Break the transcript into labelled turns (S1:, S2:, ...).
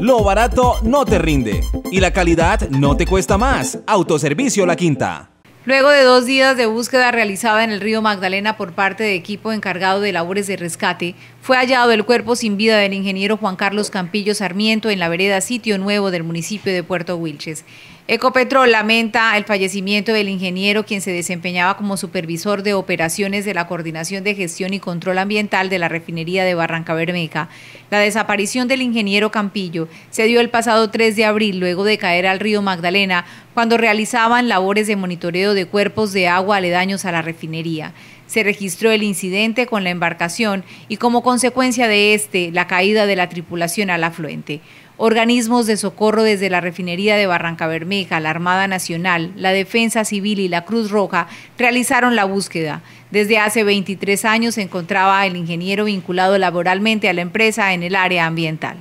S1: Lo barato no te rinde y la calidad no te cuesta más. Autoservicio La Quinta.
S2: Luego de dos días de búsqueda realizada en el río Magdalena por parte de equipo encargado de labores de rescate, fue hallado el cuerpo sin vida del ingeniero Juan Carlos Campillo Sarmiento en la vereda Sitio Nuevo del municipio de Puerto Wilches. Ecopetrol lamenta el fallecimiento del ingeniero quien se desempeñaba como supervisor de operaciones de la Coordinación de Gestión y Control Ambiental de la refinería de Barranca Bermeja. La desaparición del ingeniero Campillo se dio el pasado 3 de abril luego de caer al río Magdalena cuando realizaban labores de monitoreo de cuerpos de agua aledaños a la refinería se registró el incidente con la embarcación y como consecuencia de este, la caída de la tripulación al afluente. Organismos de socorro desde la refinería de Barranca Bermeja, la Armada Nacional, la Defensa Civil y la Cruz Roja realizaron la búsqueda. Desde hace 23 años se encontraba el ingeniero vinculado laboralmente a la empresa en el área ambiental.